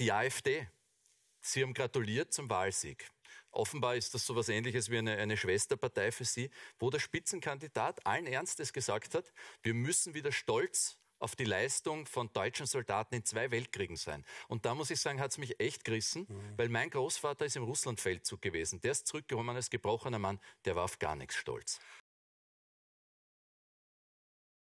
Die AfD, Sie haben gratuliert zum Wahlsieg. Offenbar ist das so etwas Ähnliches wie eine, eine Schwesterpartei für Sie, wo der Spitzenkandidat allen Ernstes gesagt hat, wir müssen wieder stolz auf die Leistung von deutschen Soldaten in zwei Weltkriegen sein. Und da muss ich sagen, hat es mich echt gerissen, mhm. weil mein Großvater ist im Russlandfeldzug gewesen. Der ist zurückgekommen als gebrochener Mann, der war auf gar nichts stolz.